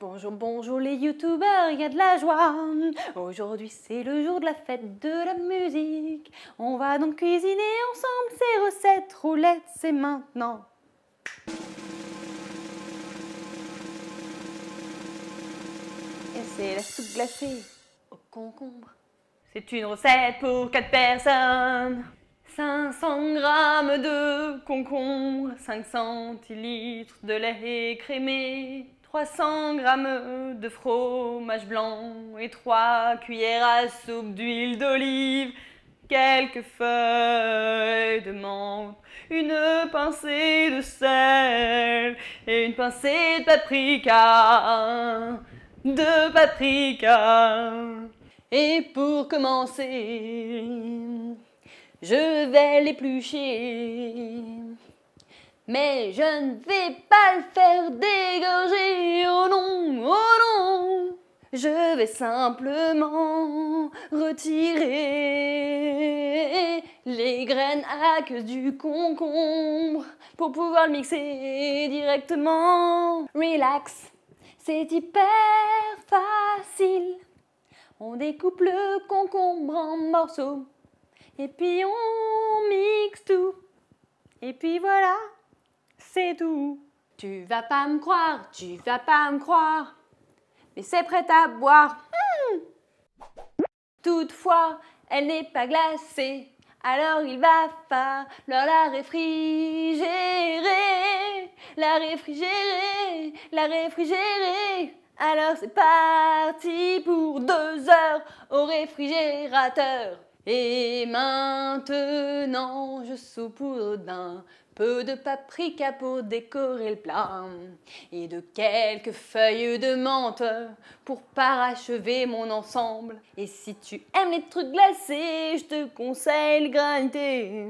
Bonjour, bonjour les youtubeurs, il y a de la joie. Aujourd'hui c'est le jour de la fête de la musique. On va donc cuisiner ensemble ces recettes. roulettes, c'est maintenant. Et c'est la soupe glacée au concombre. C'est une recette pour 4 personnes. 500 grammes de concombre, 5 centilitres de lait crémé 300 grammes euh, de fromage blanc et 3 cuillères à soupe d'huile d'olive, quelques feuilles de menthe, une pincée de sel et une pincée de paprika, de paprika. Et pour commencer, je vais l'éplucher. Mais je ne vais pas le faire dégager. Je vais simplement retirer les graines aqueuses du concombre pour pouvoir le mixer directement. Relax, c'est hyper facile. On découpe le concombre en morceaux et puis on mixe tout. Et puis voilà, c'est tout. Tu vas pas me croire, tu vas pas me croire mais c'est prêt à boire. Hmm. Toutefois, elle n'est pas glacée, alors il va falloir la réfrigérer, la réfrigérer, la réfrigérer. Alors c'est parti pour deux heures au réfrigérateur. Et maintenant, je saupoudre d'un peu de paprika pour décorer le plat et de quelques feuilles de menthe pour parachever mon ensemble. Et si tu aimes les trucs glacés, je te conseille le granité.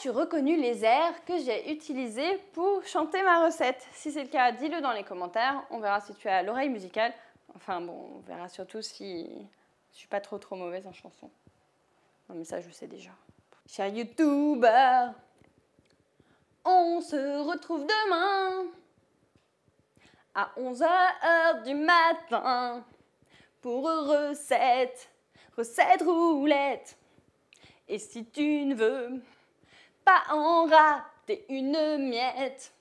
tu reconnu les airs que j'ai utilisés pour chanter ma recette Si c'est le cas, dis-le dans les commentaires. On verra si tu as l'oreille musicale. Enfin bon, on verra surtout si je suis pas trop trop mauvaise en chanson. Non mais ça je sais déjà. Cher YouTube, on se retrouve demain à 11h du matin pour recette, recette roulette. Et si tu ne veux en rater une miette.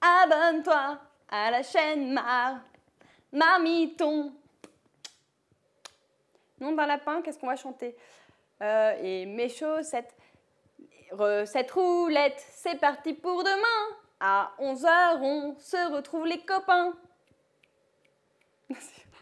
Abonne-toi à la chaîne Mar Marmiton. Nom d'un lapin, qu'est-ce qu'on va chanter euh, Et mes chaussettes, recette roulette, c'est parti pour demain. À 11h, on se retrouve les copains.